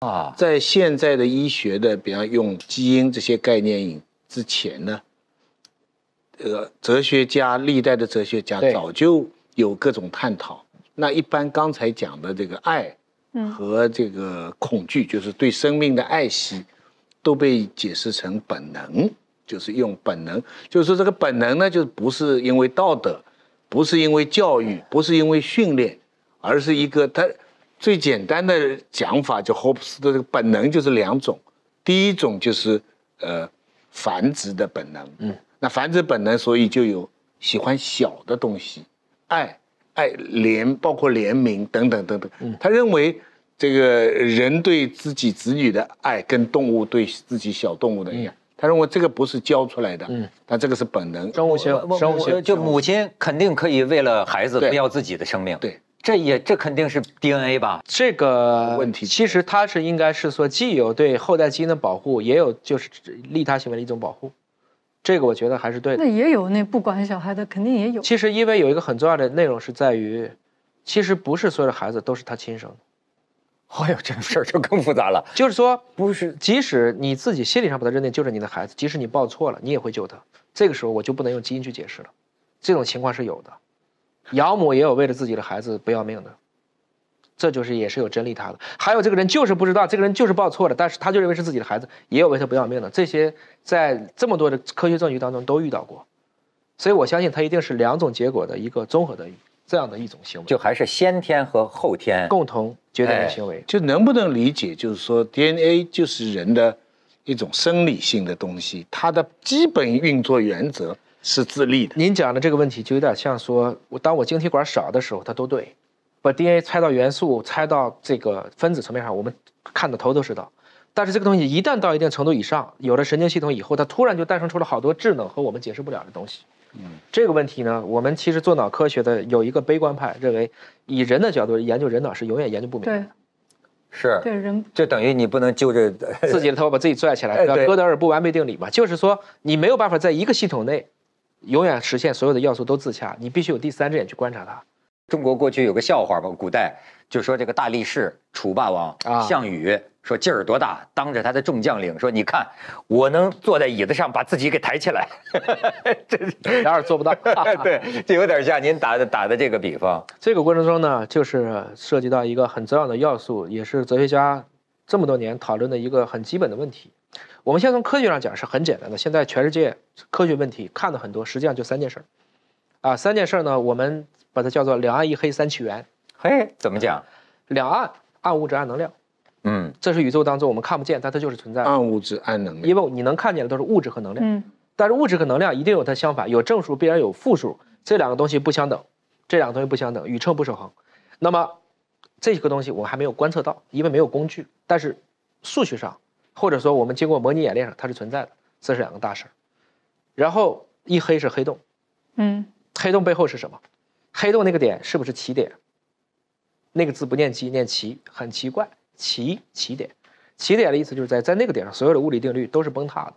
啊，在现在的医学的，比方用基因这些概念之前呢，这个哲学家历代的哲学家早就有各种探讨。那一般刚才讲的这个爱，和这个恐惧，就是对生命的爱惜，都被解释成本能，就是用本能，就是说这个本能呢，就不是因为道德，不是因为教育，不是因为训练，而是一个他。最简单的讲法，就霍布斯的这个本能就是两种，第一种就是呃繁殖的本能，嗯，那繁殖本能，所以就有喜欢小的东西，爱爱怜，包括怜悯等等等等。他认为这个人对自己子女的爱，跟动物对自己小动物的爱，他认为这个不是教出来的，嗯，但这个是本能。生物学，生物学，就母亲肯定可以为了孩子不要自己的生命，对。这也这肯定是 DNA 吧？这个问题其实它是应该是说既有对后代基因的保护，也有就是利他行为的一种保护。这个我觉得还是对的。那也有那不管小孩的肯定也有。其实因为有一个很重要的内容是在于，其实不是所有的孩子都是他亲生的。哎呦，这个事儿就更复杂了。就是说，不是即使你自己心理上把他认定就是你的孩子，即使你抱错了，你也会救他。这个时候我就不能用基因去解释了。这种情况是有的。养母也有为了自己的孩子不要命的，这就是也是有真利他的。还有这个人就是不知道，这个人就是报错的，但是他就认为是自己的孩子，也有为他不要命的。这些在这么多的科学证据当中都遇到过，所以我相信他一定是两种结果的一个综合的这样的一种行为，就还是先天和后天共同决定的行为。就能不能理解，就是说 DNA 就是人的一种生理性的东西，它的基本运作原则。是自立的。您讲的这个问题就有点像说，我当我晶体管少的时候，它都对。把 DNA 拆到元素，拆到这个分子层面上，我们看的头头是道。但是这个东西一旦到一定程度以上，有了神经系统以后，它突然就诞生出了好多智能和我们解释不了的东西。嗯，这个问题呢，我们其实做脑科学的有一个悲观派认为，以人的角度研究人脑是永远研究不明。的。是。对人，就等于你不能揪着自己的头把自己拽起来。哥 德尔不完备定理嘛，就是说你没有办法在一个系统内。永远实现所有的要素都自洽，你必须有第三只眼去观察它。中国过去有个笑话吧，古代就说这个大力士楚霸王项羽说劲儿多大，当着他的众将领说，你看我能坐在椅子上把自己给抬起来，这哪然做不到。对，这有点像您打的打的这个比方。这个过程中呢，就是涉及到一个很重要的要素，也是哲学家这么多年讨论的一个很基本的问题。我们先从科学上讲是很简单的。现在全世界科学问题看的很多，实际上就三件事儿，啊，三件事儿呢，我们把它叫做“两岸一黑三起源”。嘿，怎么讲？两岸暗物质、暗能量。嗯，这是宇宙当中我们看不见，但它就是存在。暗物质、暗能量。因为你能看见的都是物质和能量。嗯。但是物质和能量一定有它相反，有正数必然有负数，这两个东西不相等，这两个东西不相等，宇称不守恒。那么这个东西我们还没有观测到，因为没有工具。但是数学上。或者说，我们经过模拟演练上，它是存在的，这是两个大事儿。然后一黑是黑洞，嗯，黑洞背后是什么？黑洞那个点是不是奇点？那个字不念奇，念奇，很奇怪，奇奇点，奇点的意思就是在在那个点上，所有的物理定律都是崩塌的，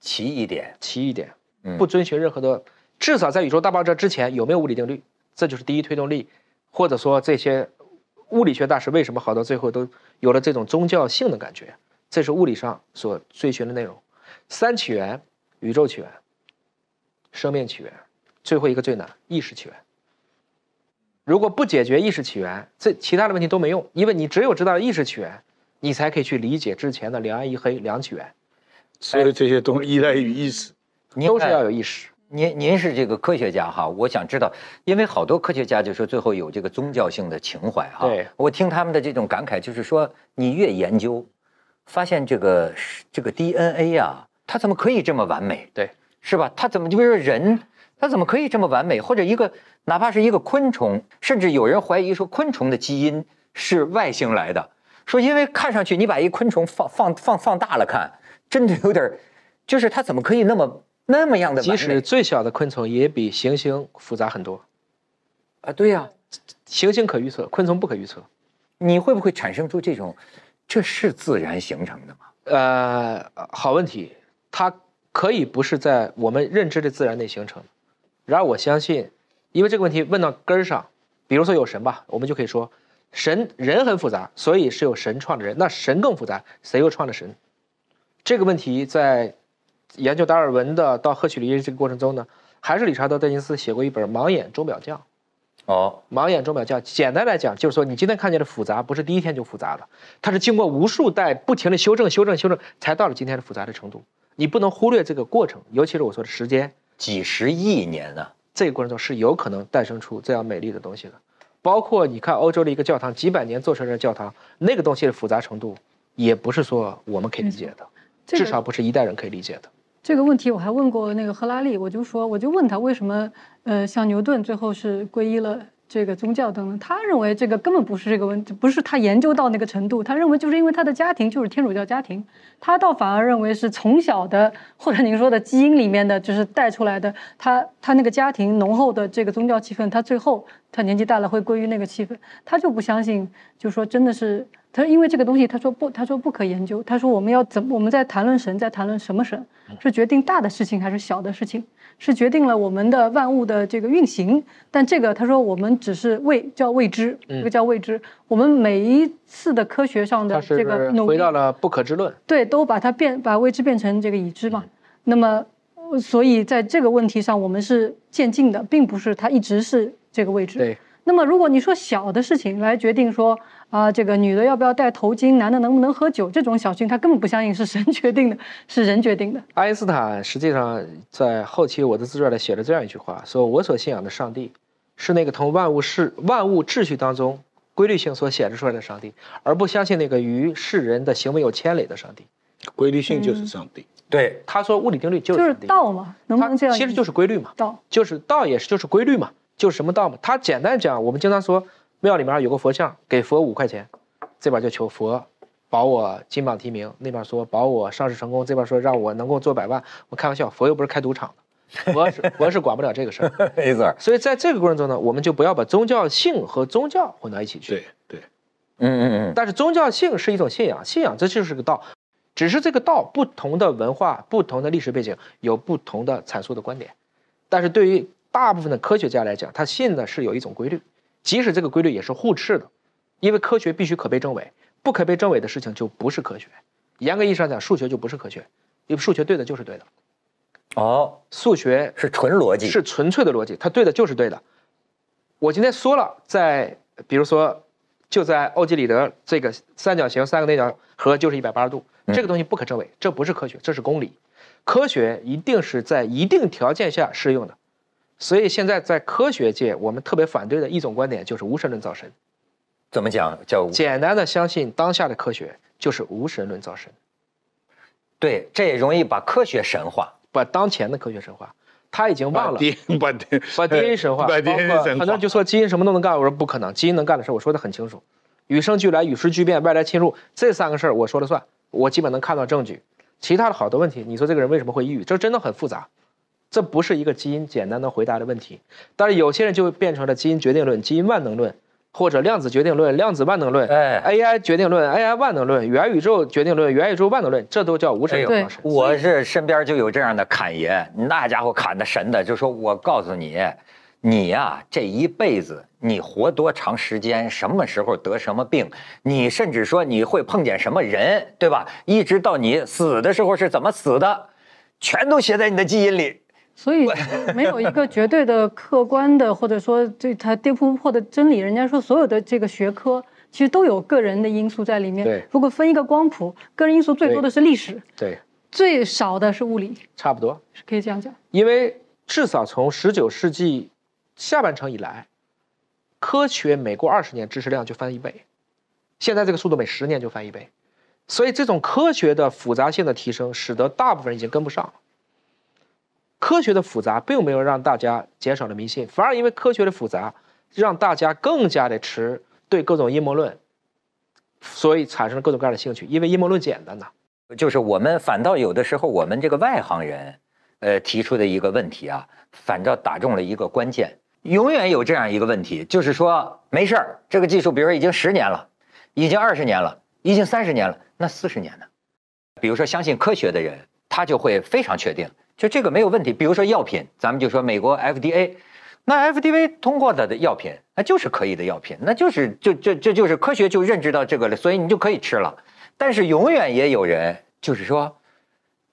奇一点，奇一点，不遵循任何的，至少在宇宙大爆炸之前有没有物理定律？这就是第一推动力，或者说这些物理学大师为什么好到最后都有了这种宗教性的感觉？这是物理上所追寻的内容：三起源，宇宙起源、生命起源，最后一个最难，意识起源。如果不解决意识起源，这其他的问题都没用，因为你只有知道意识起源，你才可以去理解之前的两暗一黑两起源。所以这些都依赖于意识，都是要有意识。您您是这个科学家哈，我想知道，因为好多科学家就说最后有这个宗教性的情怀哈。对，我听他们的这种感慨，就是说你越研究。发现这个这个 DNA 啊，它怎么可以这么完美？对，是吧？它怎么就比如说人，它怎么可以这么完美？或者一个哪怕是一个昆虫，甚至有人怀疑说昆虫的基因是外星来的，说因为看上去你把一昆虫放放放放大了看，真的有点，就是它怎么可以那么那么样的？完美？即使最小的昆虫也比行星复杂很多啊！对呀，行星可预测，昆虫不可预测，你会不会产生出这种？这是自然形成的吗？呃，好问题，它可以不是在我们认知的自然内形成。然而我相信，因为这个问题问到根儿上，比如说有神吧，我们就可以说，神人很复杂，所以是有神创的人。那神更复杂，谁又创的神？这个问题在研究达尔文的到赫胥黎这个过程中呢，还是理查德戴金斯写过一本《盲眼钟表匠》。哦，盲眼钟表匠，简单来讲就是说，你今天看见的复杂，不是第一天就复杂的，它是经过无数代不停的修正、修正、修正，才到了今天的复杂的程度。你不能忽略这个过程，尤其是我说的时间，几十亿年呢，这个过程中是有可能诞生出这样美丽的东西的。包括你看欧洲的一个教堂，几百年做成的教堂，那个东西的复杂程度，也不是说我们可以理解的，至少不是一代人可以理解的。这个问题我还问过那个赫拉利，我就说我就问他为什么，呃，像牛顿最后是皈依了这个宗教等等。他认为这个根本不是这个问题，不是他研究到那个程度。他认为就是因为他的家庭就是天主教家庭，他倒反而认为是从小的或者您说的基因里面的，就是带出来的。他他那个家庭浓厚的这个宗教气氛，他最后他年纪大了会归于那个气氛。他就不相信，就说真的是。他因为这个东西，他说不，他说不可研究。他说我们要怎么？我们在谈论神，在谈论什么神？是决定大的事情还是小的事情？是决定了我们的万物的这个运行？但这个他说我们只是未叫未知，这个叫未知。我们每一次的科学上的这个，回到了不可知论。对，都把它变把未知变成这个已知嘛。那么，所以在这个问题上，我们是渐进的，并不是它一直是这个位置。对。那么，如果你说小的事情来决定说。啊，这个女的要不要戴头巾，男的能不能喝酒，这种小训他根本不相信是神决定的，是人决定的。爱因斯坦实际上在后期我的自传里写了这样一句话：，说我所信仰的上帝，是那个从万物是万物秩序当中规律性所显示出来的上帝，而不相信那个与世人的行为有牵累的上帝。规律性就是上帝。对，他说物理定律就是道嘛，能不能这样？其实就是规律嘛，道就是道，也是就是规律嘛，就是什么道嘛。他简单讲，我们经常说。庙里面有个佛像，给佛五块钱，这边就求佛保我金榜题名，那边说保我上市成功，这边说让我能够做百万。我开玩笑，佛又不是开赌场的，佛是佛是管不了这个事儿，没错。所以在这个过程中呢，我们就不要把宗教性和宗教混到一起去。对对，嗯嗯嗯。但是宗教性是一种信仰，信仰这就是个道，只是这个道不同的文化、不同的历史背景有不同的阐述的观点。但是对于大部分的科学家来讲，他信的是有一种规律。即使这个规律也是互斥的，因为科学必须可被证伪，不可被证伪的事情就不是科学。严格意义上讲，数学就不是科学，因为数学对的就是对的。哦，数学是纯逻辑，是纯粹的逻辑，它对的就是对的。我今天说了，在比如说，就在欧几里得这个三角形三个内角和就是一百八十度，这个东西不可证伪，这不是科学，这是公理。科学一定是在一定条件下适用的。所以现在在科学界，我们特别反对的一种观点就是无神论造神。怎么讲？叫简单的相信当下的科学就是无神论造神。对，这也容易把科学神化，把当前的科学神化。他已经忘了把第把第把基因神把基因神化。很多人就说基因什么都能干，我说不可能。基因能干的事，我说的很清楚：与生俱来、与时俱变、外来侵入这三个事儿，我说了算。我基本能看到证据。其他的好多问题，你说这个人为什么会抑郁？这真的很复杂。这不是一个基因简单的回答的问题，但是有些人就变成了基因决定论、基因万能论，或者量子决定论、量子万能论，哎，AI 决定论、AI 万能论、元宇宙决定论、元宇宙万能论，这都叫无神论。我是身边就有这样的侃爷，那家伙侃的神的，就说我告诉你，你呀这一辈子你活多长时间，什么时候得什么病，你甚至说你会碰见什么人，对吧？一直到你死的时候是怎么死的，全都写在你的基因里。所以没有一个绝对的、客观的，或者说这它跌破不破的真理。人家说所有的这个学科其实都有个人的因素在里面。对，如果分一个光谱，个人因素最多的是历史，对，最少的是物理，差不多是可以这样讲。因为至少从十九世纪下半程以来，科学每过二十年知识量就翻一倍，现在这个速度每十年就翻一倍，所以这种科学的复杂性的提升，使得大部分人已经跟不上了。科学的复杂并没有让大家减少了迷信，反而因为科学的复杂，让大家更加的持对各种阴谋论，所以产生了各种各样的兴趣。因为阴谋论简单呐，就是我们反倒有的时候，我们这个外行人，呃，提出的一个问题啊，反倒打中了一个关键。永远有这样一个问题，就是说没事儿，这个技术，比如说已经十年了，已经二十年了，已经三十年了，那四十年呢？比如说相信科学的人，他就会非常确定。就这个没有问题，比如说药品，咱们就说美国 FDA，那 FDA 通过的的药品，那就是可以的药品，那就是就这这就是科学就认知到这个了，所以你就可以吃了。但是永远也有人就是说，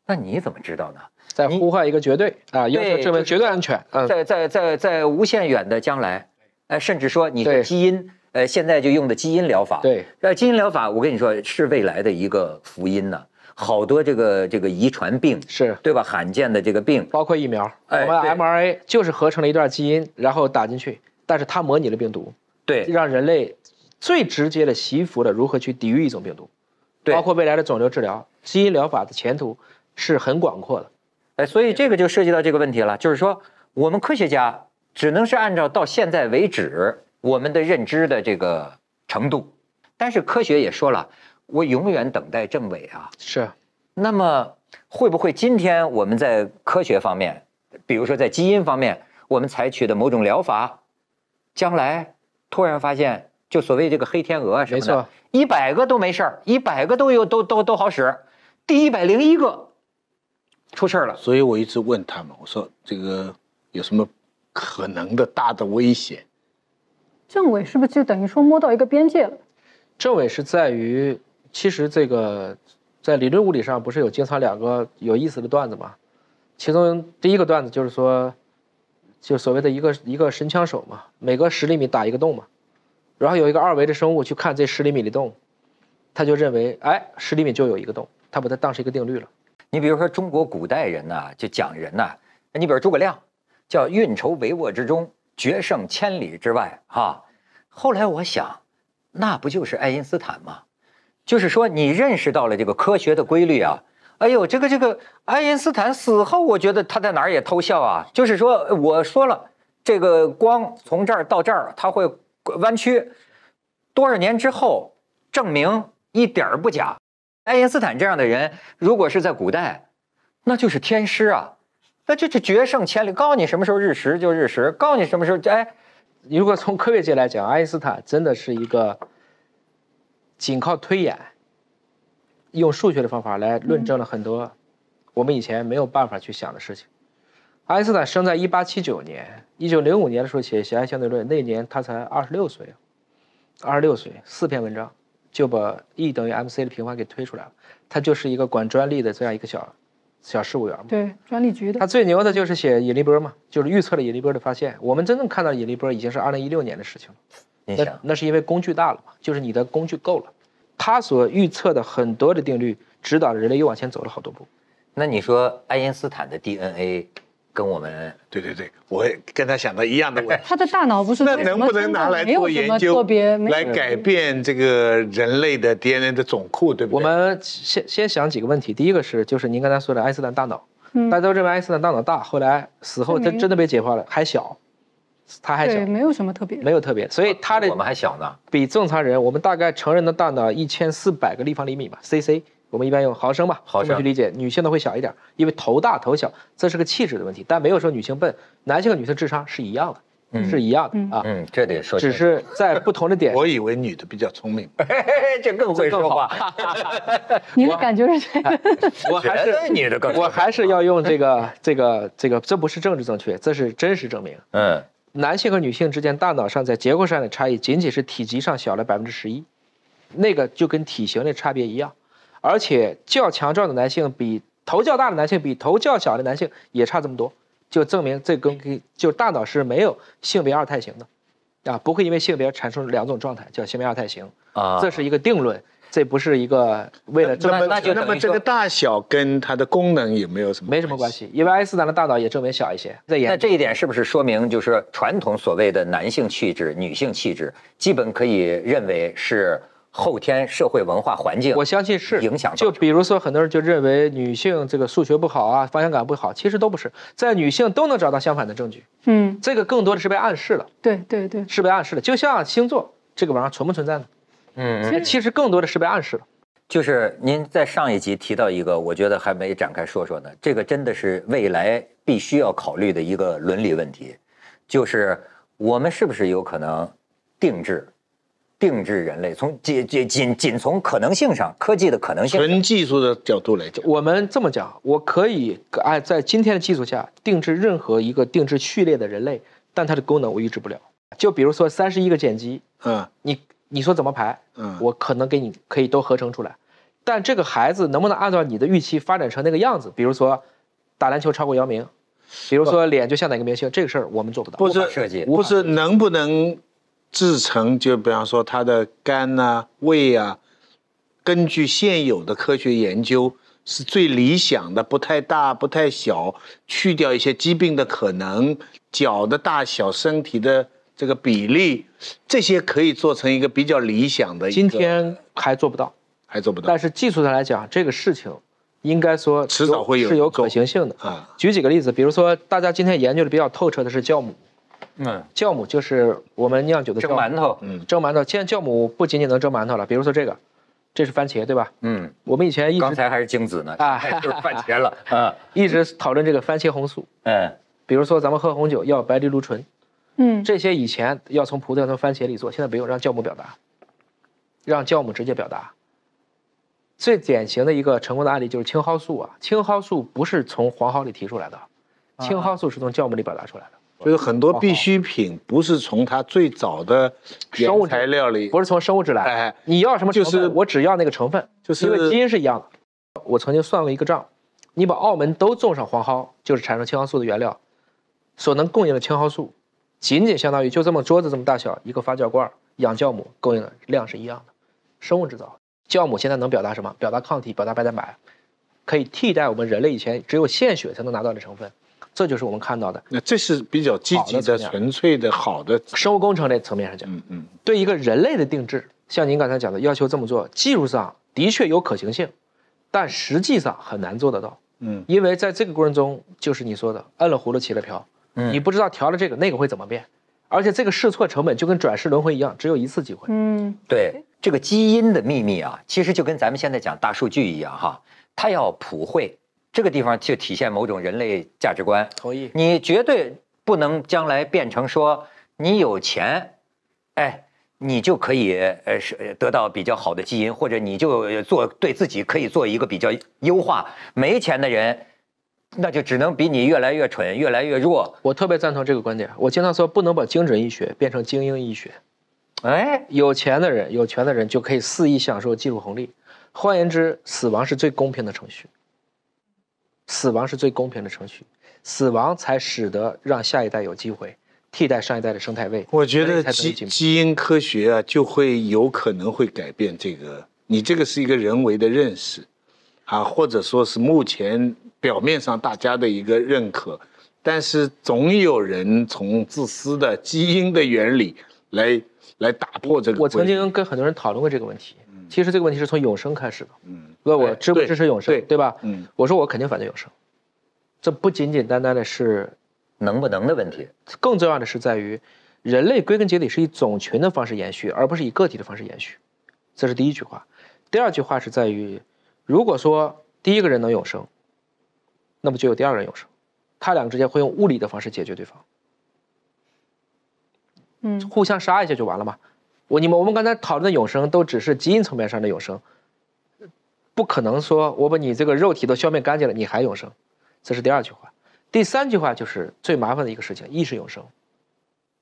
那你怎么知道呢？在呼唤一个绝对啊，要求证明绝对安全。嗯，在在在在无限远的将来，哎，甚至说你的基因，呃，现在就用的基因疗法。对，那基因疗法，我跟你说是未来的一个福音呢。好多这个这个遗传病是对吧？罕见的这个病，包括疫苗，我们 mRNA 就是合成了一段基因，然后打进去，但是它模拟了病毒，对，让人类最直接的习服的如何去抵御一种病毒，包括未来的肿瘤治疗，基因疗法的前途是很广阔的，哎，所以这个就涉及到这个问题了，就是说我们科学家只能是按照到现在为止我们的认知的这个程度，但是科学也说了。我永远等待政委啊！是，那么会不会今天我们在科学方面，比如说在基因方面，我们采取的某种疗法，将来突然发现，就所谓这个黑天鹅啊什么的，一百个都没事儿，一百个都有都都都好使，第一百零一个出事儿了。所以我一直问他们，我说这个有什么可能的大的危险？政委是不是就等于说摸到一个边界了？政委是在于。其实这个，在理论物理上不是有经常两个有意思的段子吗？其中第一个段子就是说，就所谓的一个一个神枪手嘛，每隔十厘米打一个洞嘛，然后有一个二维的生物去看这十厘米的洞，他就认为哎十厘米就有一个洞，他把它当成一个定律了。你比如说中国古代人呐，就讲人呐，你比如诸葛亮叫运筹帷幄之中，决胜千里之外，哈。后来我想，那不就是爱因斯坦吗？就是说，你认识到了这个科学的规律啊！哎呦，这个这个，爱因斯坦死后，我觉得他在哪儿也偷笑啊。就是说，我说了，这个光从这儿到这儿，它会弯曲。多少年之后，证明一点儿不假。爱因斯坦这样的人，如果是在古代，那就是天师啊，那就是决胜千里，告诉你什么时候日食就日食，告诉你什么时候……哎，如果从科学界来讲，爱因斯坦真的是一个。仅靠推演，用数学的方法来论证了很多我们以前没有办法去想的事情。爱因斯坦生在一八七九年，一九零五年的时候写狭义相对论，那年他才二十六岁。二十六岁，四篇文章就把 E 等于 mc 的平方给推出来了。他就是一个管专利的这样一个小小事务员嘛，对，专利局的。他最牛的就是写引力波嘛，就是预测了引力波的发现。我们真正看到引力波已经是二零一六年的事情了。那那是因为工具大了嘛，就是你的工具够了，他所预测的很多的定律指导着人类又往前走了好多步。那你说爱因斯坦的 DNA，跟我们对对对，我跟他想的一样的。问题。他的大脑不是那能不能拿来做研究，来改变这个人类的 DNA 的总库，对不对？我们先先想几个问题，第一个是就是您刚才说的爱因斯坦大脑，大家都认为爱因斯坦大脑大，后来死后他真的被解剖了，还小。他还小，没有什么特别，没有特别，所以他的我们还小呢，比正常人，我们大概成人的大脑一千四百个立方厘米吧，CC，我们一般用毫升吧，毫升去理解。女性的会小一点，因为头大头小，这是个气质的问题，但没有说女性笨，男性和女性智商是一样的，嗯，是一样的啊，嗯，这得说只是在不同的点。我以为女的比较聪明，这更会说话。你的感觉是这样？我还是女的更，我还是要用这个这个这个，这不是政治正确，这是真实证明，嗯。男性和女性之间大脑上在结构上的差异，仅仅是体积上小了百分之十一，那个就跟体型的差别一样，而且较强壮的男性比头较大的男性比头较小的男性也差这么多，就证明这跟就大脑是没有性别二态型的，啊，不会因为性别产生两种状态叫性别二态型啊，这是一个定论。这不是一个为了证明，那么这个大小跟它的功能有没有什么没什么关系？因为爱因斯坦的大脑也证明小一些。在那这一点是不是说明就是传统所谓的男性气质、女性气质，基本可以认为是后天社会文化环境？我相信是影响。就比如说很多人就认为女性这个数学不好啊，方向感不好，其实都不是，在女性都能找到相反的证据。嗯，这个更多的是被暗示了。对对对，是被暗示了。就像星座这个玩意儿存不存在呢？嗯，其实更多的是被暗示了。就是您在上一集提到一个，我觉得还没展开说说呢。这个真的是未来必须要考虑的一个伦理问题，就是我们是不是有可能定制、定制人类？从仅仅仅仅从可能性上，科技的可能性，纯技术的角度来讲，我们这么讲，我可以按在今天的技术下定制任何一个定制序列的人类，但它的功能我抑制不了。就比如说三十一个碱基，嗯，你。你说怎么排？嗯，我可能给你可以都合成出来，但这个孩子能不能按照你的预期发展成那个样子？比如说，打篮球超过姚明，比如说脸就像哪个明星，这个事儿我们做不到，不是设计。不是能不能制成？就比方说他的肝呐、胃啊，根据现有的科学研究是最理想的，不太大、不太小，去掉一些疾病的可能，脚的大小、身体的。这个比例，这些可以做成一个比较理想的。今天还做不到，还做不到。但是技术上来讲，这个事情应该说迟早会有是有可行性的啊。举几个例子，比如说大家今天研究的比较透彻的是酵母，嗯，酵母就是我们酿酒的蒸馒头，嗯，蒸馒头。现在酵母不仅仅能蒸馒头了，比如说这个，这是番茄，对吧？嗯，我们以前一直刚才还是精子呢，啊，还 就是番茄了，啊，一直讨论这个番茄红素，嗯，比如说咱们喝红酒要白藜芦醇。嗯，这些以前要从葡萄、从番茄里做，现在不用让酵母表达，让酵母直接表达。最典型的一个成功的案例就是青蒿素啊，青蒿素不是从黄蒿里提出来的，青蒿素是从酵母里表达出来的。就是很多必需品不是从它最早的，原材料里不是从生物质来。哎，你要什么就是我只要那个成分，就是因为基因是一样的。我曾经算过一个账，你把澳门都种上黄蒿，就是产生青蒿素的原料，所能供应的青蒿素。仅仅相当于就这么桌子这么大小一个发酵罐养酵母，供应的量是一样的。生物制造酵母现在能表达什么？表达抗体，表达白蛋白，可以替代我们人类以前只有献血才能拿到的成分。这就是我们看到的。那这是比较积极的、纯粹的好的生物工程类层面上讲，嗯嗯，对一个人类的定制，像您刚才讲的要求这么做，技术上的确有可行性，但实际上很难做得到。嗯，因为在这个过程中，就是你说的摁了葫芦起了瓢。你不知道调了这个那个会怎么变，而且这个试错成本就跟转世轮回一样，只有一次机会。嗯，对，这个基因的秘密啊，其实就跟咱们现在讲大数据一样哈，它要普惠，这个地方就体现某种人类价值观。同意。你绝对不能将来变成说你有钱，哎，你就可以呃是得到比较好的基因，或者你就做对自己可以做一个比较优化。没钱的人。那就只能比你越来越蠢，越来越弱。我特别赞同这个观点。我经常说，不能把精准医学变成精英医学。哎，有钱的人、有权的人就可以肆意享受技术红利。换言之，死亡是最公平的程序。死亡是最公平的程序，死亡才使得让下一代有机会替代上一代的生态位。我觉得基基因科学啊，就会有可能会改变这个。你这个是一个人为的认识啊，或者说是目前。表面上大家的一个认可，但是总有人从自私的基因的原理来来打破这个。我曾经跟很多人讨论过这个问题。其实这个问题是从永生开始的。嗯。问我支不支持永生？对对吧？嗯。我说我肯定反对永生，这不仅仅单单的是能不能的问题，更重要的是在于人类归根结底是以种群的方式延续，而不是以个体的方式延续。这是第一句话。第二句话是在于，如果说第一个人能永生。那么就有第二个人永生？他俩之间会用物理的方式解决对方，嗯，互相杀一下就完了嘛。我你们我们刚才讨论的永生都只是基因层面上的永生，不可能说我把你这个肉体都消灭干净了，你还永生。这是第二句话，第三句话就是最麻烦的一个事情——意识永生。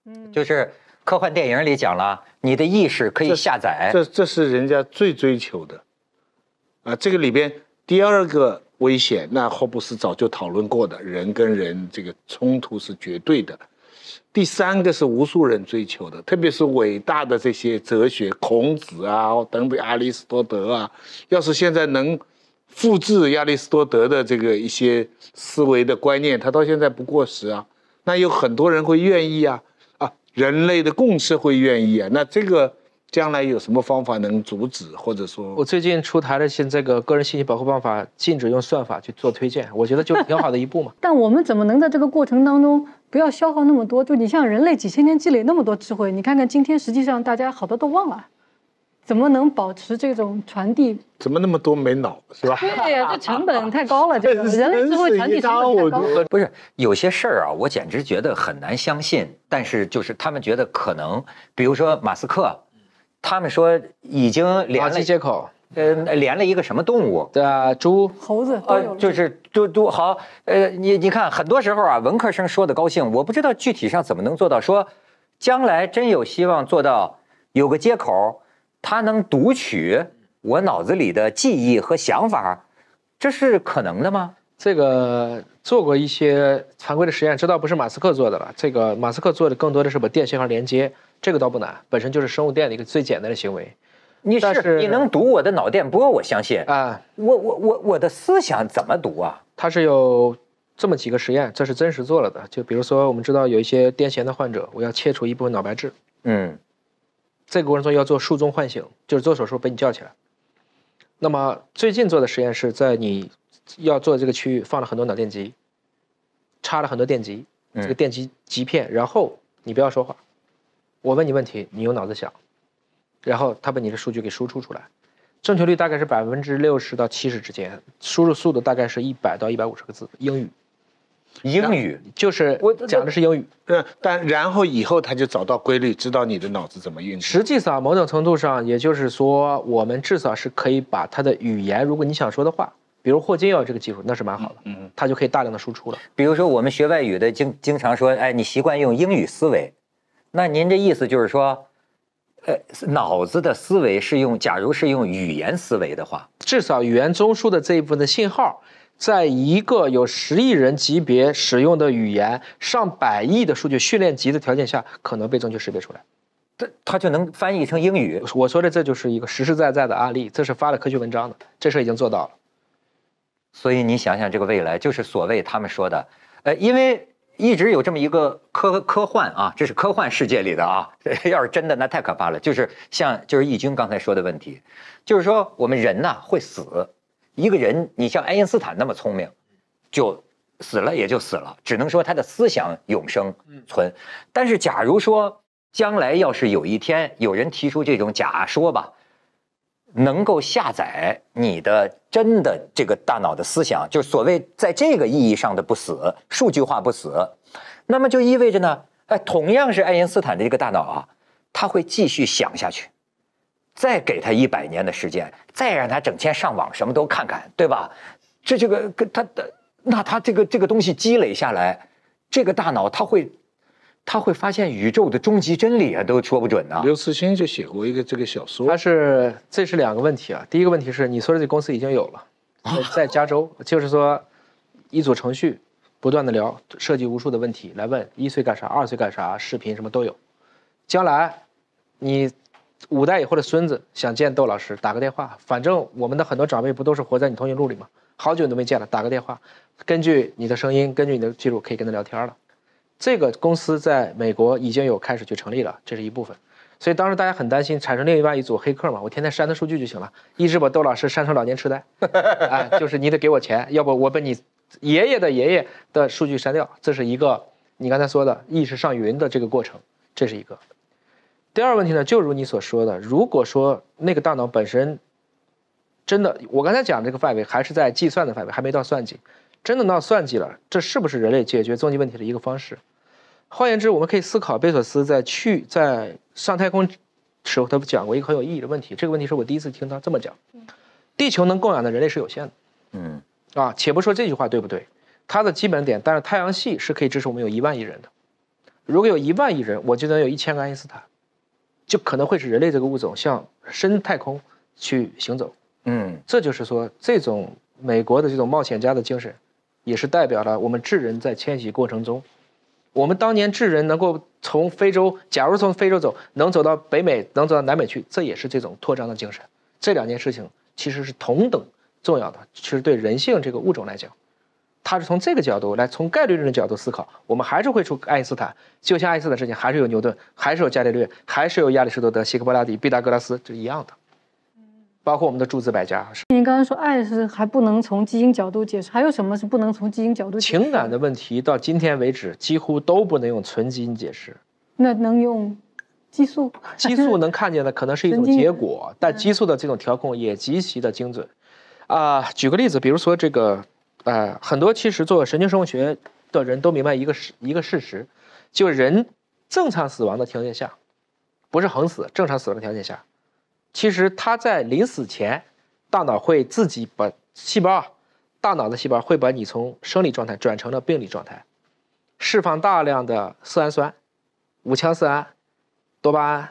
嗯，就是科幻电影里讲了，你的意识可以下载，这这是人家最追求的啊。这个里边第二个。危险，那霍布斯早就讨论过的，人跟人这个冲突是绝对的。第三个是无数人追求的，特别是伟大的这些哲学，孔子啊，等等，亚里士多德啊。要是现在能复制亚里士多德的这个一些思维的观念，他到现在不过时啊，那有很多人会愿意啊啊，人类的共识会愿意啊，那这个。将来有什么方法能阻止，或者说，我最近出台了现在个个人信息保护办法，禁止用算法去做推荐。我觉得就挺好的一步嘛。但我们怎么能在这个过程当中不要消耗那么多？就你像人类几千年积累那么多智慧，你看看今天实际上大家好多都忘了，怎么能保持这种传递？怎么那么多没脑是吧？对呀，这成本太高了。这个人类智慧传递成本太高。不是有些事儿啊，我简直觉得很难相信，但是就是他们觉得可能，比如说马斯克。他们说已经连了接口，呃，连了一个什么动物？对啊，猪、猴子都就是读读好，呃，你你看，很多时候啊，文科生说的高兴，我不知道具体上怎么能做到。说将来真有希望做到有个接口，它能读取我脑子里的记忆和想法，这是可能的吗？这个做过一些常规的实验，知道不是马斯克做的了。这个马斯克做的更多的是把电信号连接。这个倒不难，本身就是生物电的一个最简单的行为。你是你能读我的脑电波，我相信啊。我我我我的思想怎么读啊？它是有这么几个实验，这是真实做了的。就比如说，我们知道有一些癫痫的患者，我要切除一部分脑白质。嗯。这个过程中要做术中唤醒，就是做手术把你叫起来。那么最近做的实验是在你要做这个区域放了很多脑电极，插了很多电极，这个电极极片，然后你不要说话。我问你问题，你用脑子想，然后他把你的数据给输出出来，正确率大概是百分之六十到七十之间，输入速度大概是一百到一百五十个字，英语，英语就是我讲的是英语，但然后以后他就找到规律，知道你的脑子怎么运转。实际上，某种程度上，也就是说，我们至少是可以把他的语言，如果你想说的话，比如霍金要这个技术，那是蛮好的，嗯，就可以大量的输出了。比如说，我们学外语的经经常说，哎，你习惯用英语思维。那您这意思就是说，呃，脑子的思维是用，假如是用语言思维的话，至少语言中枢的这一部分的信号，在一个有十亿人级别使用的语言、上百亿的数据训练集的条件下，可能被正确识别出来。这它就能翻译成英语。我说的这就是一个实实在在的案例，这是发了科学文章的，这事已经做到了。所以你想想这个未来，就是所谓他们说的，呃，因为。一直有这么一个科科幻啊，这是科幻世界里的啊。要是真的，那太可怕了。就是像就是易军刚才说的问题，就是说我们人呢会死，一个人你像爱因斯坦那么聪明，就死了也就死了，只能说他的思想永生存。但是假如说将来要是有一天有人提出这种假说吧，能够下载你的。真的，这个大脑的思想就是所谓在这个意义上的不死，数据化不死，那么就意味着呢，哎，同样是爱因斯坦的这个大脑啊，他会继续想下去，再给他一百年的时间，再让他整天上网什么都看看，对吧？这这个跟他的那他这个这个东西积累下来，这个大脑他会。他会发现宇宙的终极真理啊，都说不准呢。刘慈欣就写过一个这个小说。他是这是两个问题啊。第一个问题是你说这公司已经有了，在加州，就是说一组程序不断的聊，涉及无数的问题来问，一岁干啥，二岁干啥，视频什么都有。将来你五代以后的孙子想见窦老师，打个电话，反正我们的很多长辈不都是活在你通讯录里吗？好久都没见了，打个电话，根据你的声音，根据你的记录，可以跟他聊天了。这个公司在美国已经有开始去成立了，这是一部分，所以当时大家很担心产生另外一组黑客嘛，我天天删他数据就行了，一直把窦老师删成老年痴呆，哎，就是你得给我钱，要不我把你爷爷的爷爷的数据删掉，这是一个你刚才说的意识上云的这个过程，这是一个。第二个问题呢，就如你所说的，如果说那个大脑本身真的，我刚才讲这个范围还是在计算的范围，还没到算计。真的闹算计了，这是不是人类解决终极问题的一个方式？换言之，我们可以思考，贝索斯在去在上太空时候，他不讲过一个很有意义的问题。这个问题是我第一次听他这么讲。地球能供养的人类是有限的。嗯，啊，且不说这句话对不对，它的基本点，但是太阳系是可以支持我们有一万亿人的。如果有一万亿人，我就能有一千个爱因斯坦，就可能会使人类这个物种向深太空去行走。嗯，这就是说，这种美国的这种冒险家的精神。也是代表了我们智人在迁徙过程中，我们当年智人能够从非洲，假如从非洲走，能走到北美，能走到南美去，这也是这种扩张的精神。这两件事情其实是同等重要的。其实对人性这个物种来讲，它是从这个角度来，从概率论的角度思考，我们还是会出爱因斯坦。就像爱因斯坦之事情，还是有牛顿，还是有伽利略，还是有亚里士多德、希克柏拉底、毕达哥拉斯，是一样的。包括我们的诸子百家。您刚刚说爱是还不能从基因角度解释，还有什么是不能从基因角度？情感的问题到今天为止，几乎都不能用纯基因解释。那能用激素？激素能看见的可能是一种结果，但激素的这种调控也极其的精准。啊，举个例子，比如说这个，呃，很多其实做神经生物学的人都明白一个事一个事实，就人正常死亡的条件下，不是横死，正常死亡的条件下。其实他在临死前，大脑会自己把细胞大脑的细胞会把你从生理状态转成了病理状态，释放大量的色氨酸、五羟色胺、多巴胺、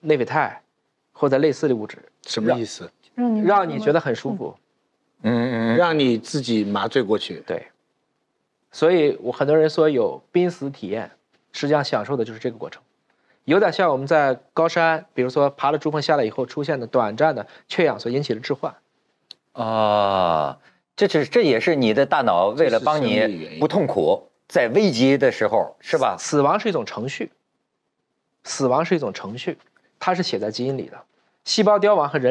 内啡肽或者类似的物质，什么意思？让你让你觉得很舒服，嗯嗯，让你自己麻醉过去。对，所以我很多人说有濒死体验，实际上享受的就是这个过程。有点像我们在高山，比如说爬了珠峰下来以后出现的短暂的缺氧所引起的置换，啊，这是这也是你的大脑为了帮你不痛苦，在危急的时候是吧？死亡是一种程序，死亡是一种程序，它是写在基因里的，细胞凋亡和人。